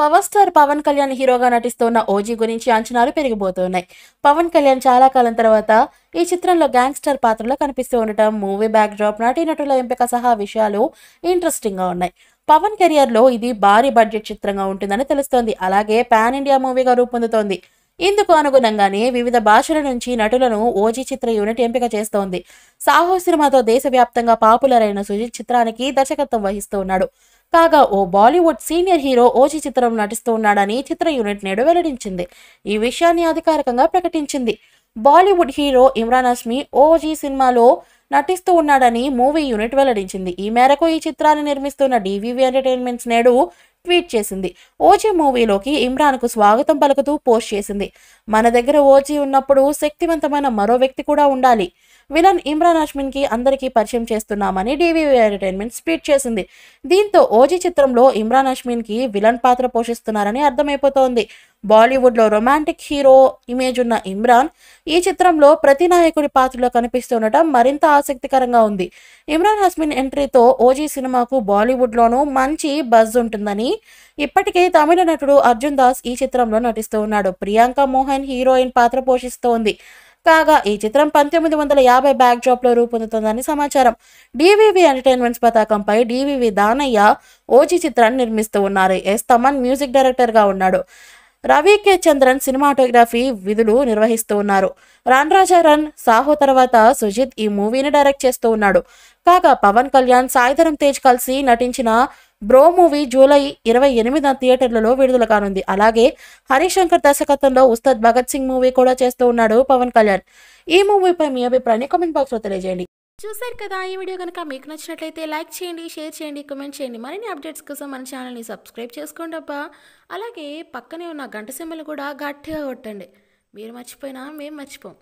power star Pawan Kalyan హీరోగా నటిస్తున్న OG గురించి అంచనాలు పెరిగిపోతున్నాయి పవన్ కళ్యాణ్ చాలా కాలం తర్వాత ఈ చిత్రంలో గ్యాంగ్స్టర్ పాత్రలో కనిపిస్తూ ఉండటం మూవీ బ్యాక్ డ్రాప్ నటీనటుల ఎంపిక సహా విషయాలు ఇంట్రెస్టింగ్ గా ఉన్నాయి పవన్ కెరియర్లో ఇది భారీ బడ్జెట్ చిత్రంగా ఉంటుందని తెలుస్తోంది అలాగే పాన్ ఇండియా మూవీగా రూపొందుతోంది ఇందుకు అనుగుణంగానే వివిధ భాషల నుంచి నటులను ఓజీ చిత్ర యూనిట్ ఎంపిక చేస్తోంది సాహో సినిమాతో దేశవ్యాప్తంగా పాపులర్ అయిన సుజిత్ చిత్రానికి దర్శకత్వం వహిస్తూ ఉన్నాడు కాగా ఓ బాలీవుడ్ సీనియర్ హీరో ఓజీ చిత్రం నటిస్తూ ఉన్నాడని చిత్ర యూనిట్ నేడు వెల్లడించింది ఈ విషయాన్ని అధికారికంగా ప్రకటించింది బాలీవుడ్ హీరో ఇమ్రాన్ హస్మి ఓజీ సినిమాలో నటిస్తూ ఉన్నాడని మూవీ యూనిట్ వెల్లడించింది ఈ మేరకు ఈ చిత్రాన్ని నిర్మిస్తున్న డివివి ఎంటర్టైన్మెంట్స్ నేడు ట్వీట్ చేసింది ఓజీ మూవీలోకి ఇమ్రాన్కు స్వాగతం పలుకుతూ పోస్ట్ చేసింది మన దగ్గర ఓజీ ఉన్నప్పుడు శక్తివంతమైన మరో వ్యక్తి కూడా ఉండాలి విలన్ ఇమ్రాన్ కి అందరికీ పరిచయం చేస్తున్నామని డీవీవీ ఎంటర్టైన్మెంట్ ట్వీట్ చేసింది దీంతో ఓజీ చిత్రంలో ఇమ్రాన్ కి విలన్ పాత్ర పోషిస్తున్నారని అర్థమైపోతోంది లో రొమాంటిక్ హీరో ఇమేజ్ ఉన్న ఇమ్రాన్ ఈ చిత్రంలో ప్రతి నాయకుడి పాత్రలో కనిపిస్తుండటం మరింత ఆసక్తికరంగా ఉంది ఇమ్రాన్ హస్మిన్ ఎంట్రీతో ఓజీ సినిమాకు బాలీవుడ్ లోనూ మంచి బజ్ ఉంటుందని ఇప్పటికే తమిళ నటుడు అర్జున్ దాస్ ఈ చిత్రంలో నటిస్తూ ఉన్నాడు ప్రియాంక మోహన్ హీరోయిన్ పాత్ర పోషిస్తోంది కాగా ఈ చిత్రం పంతొమ్మిది వందల యాభై బ్యాక్ లో రూపొందుతుందని సమాచారం డివివి ఎంటర్టైన్మెంట్స్ పతాకంపై డివివి దానయ్య ఓజి చిత్రాన్ని నిర్మిస్తూ ఉన్నారు ఎస్ తమన్ మ్యూజిక్ డైరెక్టర్ గా ఉన్నాడు రవి కె చంద్రన్ సినిమాటోగ్రఫీ విధులు నిర్వహిస్తూ ఉన్నారు రాజారన్ సాహో తర్వాత సుజిత్ ఈ మూవీని డైరెక్ట్ చేస్తూ ఉన్నాడు కాగా పవన్ కళ్యాణ్ సాయిధరం తేజ్ కలిసి నటించిన బ్రో మూవీ జూలై ఇరవై ఎనిమిదిన థియేటర్లలో విడుదల కానుంది అలాగే హరిశంకర్ దర్శకత్వంలో ఉస్తాద్ భగత్ సింగ్ మూవీ కూడా చేస్తూ ఉన్నాడు పవన్ కళ్యాణ్ ఈ మూవీపై మీ అభిప్రాయాన్ని కామెంట్ బాక్స్లో తెలియజేయండి చూసారు కదా ఈ వీడియో కనుక మీకు నచ్చినట్లయితే లైక్ చేయండి షేర్ చేయండి కమెంట్ చేయండి మరిన్ని అప్డేట్స్ కోసం మన ఛానల్ని సబ్స్క్రైబ్ చేసుకోండి అబ్బా అలాగే పక్కనే ఉన్న గంట సింబల్ కూడా గట్టిగా కొట్టండి మీరు మర్చిపోయినా మేము మర్చిపోం